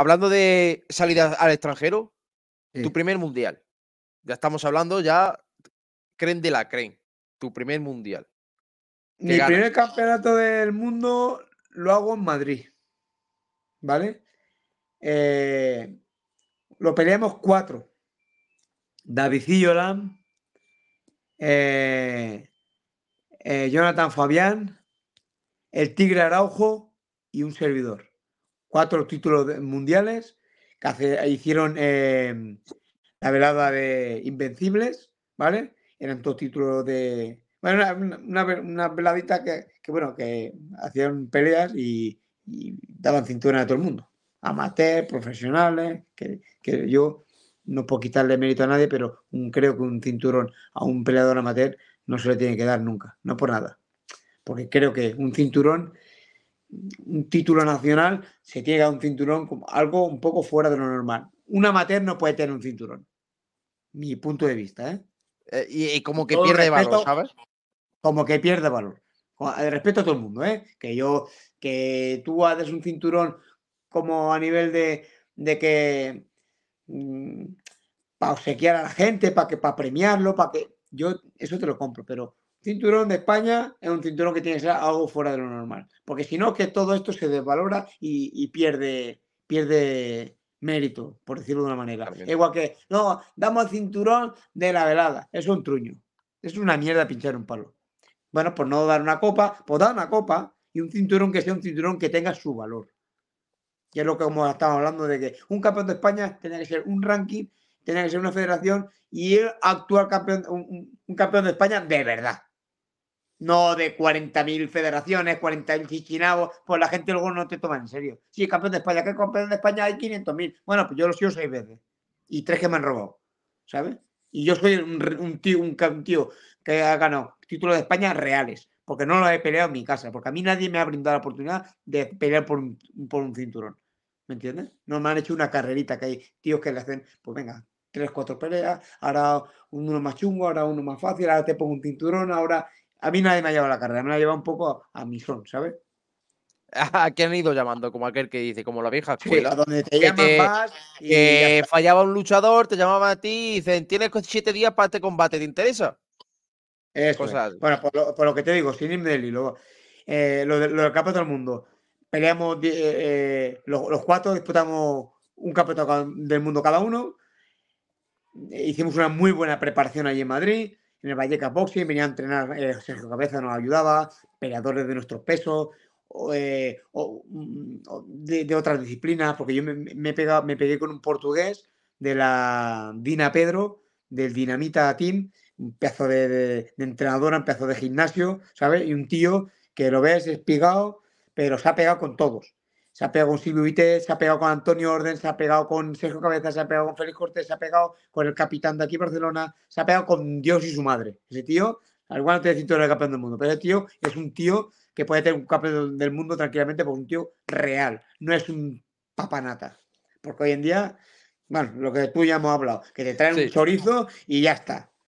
Hablando de salida al extranjero, tu primer mundial. Ya estamos hablando, ya creen de la creen. Tu primer mundial. Mi primer campeonato del mundo lo hago en Madrid. ¿Vale? Eh, lo peleamos cuatro. David Lam, eh, eh, Jonathan Fabián, el Tigre Araujo y un servidor cuatro títulos mundiales, que hicieron eh, la velada de Invencibles, ¿vale? Eran dos títulos de... Bueno, una, veladita que, bueno, que hacían peleas y, daban cintura a todo el mundo. amateur profesionales, que, yo no puedo quitarle mérito a nadie, pero creo que un cinturón a un peleador amateur no se le tiene que dar nunca, no por nada. Porque creo que un cinturón un título nacional, se llega a un cinturón como algo un poco fuera de lo normal. Un amateur no puede tener un cinturón. Mi punto de vista, ¿eh? Eh, y, como que pierde valor, ¿sabes? Como que pierde valor. Eh, respeto a todo el mundo, ¿eh? Que yo, que tú haces un cinturón como a nivel de, de que mm, para obsequiar a la gente, para que para premiarlo, para que yo eso te lo compro, pero cinturón de España es un cinturón que tiene que ser algo fuera de lo normal. Porque si no, que todo esto se desvalora y, pierde, pierde mérito, por decirlo de una manera. Igual que, no, damos el cinturón de la velada. Es un truño. Es una mierda pinchar un palo. Bueno, pues no dar una copa, pues dar una copa y un cinturón que sea un cinturón que tenga su valor. Que es lo que como estamos hablando de que un campeón de España tiene que ser un ranking, tiene que ser una federación y el actual campeón, un campeón de España de verdad no de 40.000 federaciones, 40.000 chichinabos, pues la gente luego no te toma en serio. Si campeón de España, que campeón de España hay 500.000. Bueno, pues yo lo he seis veces y tres que me han robado, ¿sabes? Y yo soy un, tío, un, que ha ganado títulos de España reales, porque no los he peleado en mi casa, porque a mí nadie me ha brindado la oportunidad de pelear por un, por un cinturón. ¿Me entiendes? No me han hecho una carrerita que hay tíos que le hacen, pues venga, tres, cuatro peleas, ahora uno más chungo, ahora uno más fácil, ahora te pongo un cinturón, ahora a mí nadie me ha llevado la carrera, me la ha llevado un poco a, mi son, ¿sabes? ¿A quién han ido llamando? Como aquel que dice, como la vieja. Que, donde te más fallaba un luchador, te llamaba a ti y dicen, tienes siete días para este combate, ¿te interesa? Bueno, por lo, que te digo, sin irme del eh, lo, de, del mundo, peleamos eh, eh, los, los, cuatro, disputamos un campeonato del mundo cada uno, hicimos una muy buena preparación allí en Madrid, en el Valleca Boxing, venía a entrenar, eh, Sergio Cabeza nos ayudaba, peleadores de nuestros pesos, eh, mm, de, otras disciplinas, porque yo me, me pegué con un portugués de la Dina Pedro, del Dinamita Team, un pedazo de, entrenadora, un pedazo de gimnasio, ¿sabes? Y un tío que lo ves espigado, pero se ha pegado con todos se ha pegado con Silvio Vite, se ha pegado con Antonio Orden, se ha pegado con Sergio Cabeza, se ha pegado con Félix Cortés, se ha pegado con el capitán de aquí Barcelona, se ha pegado con Dios y su madre. Ese tío, al igual no el de campeón del mundo, pero ese tío es un tío que puede tener un campeón del mundo tranquilamente por un tío real, no es un papanata. Porque hoy en día, bueno, lo que tú ya hemos hablado, que te traen un chorizo y ya está.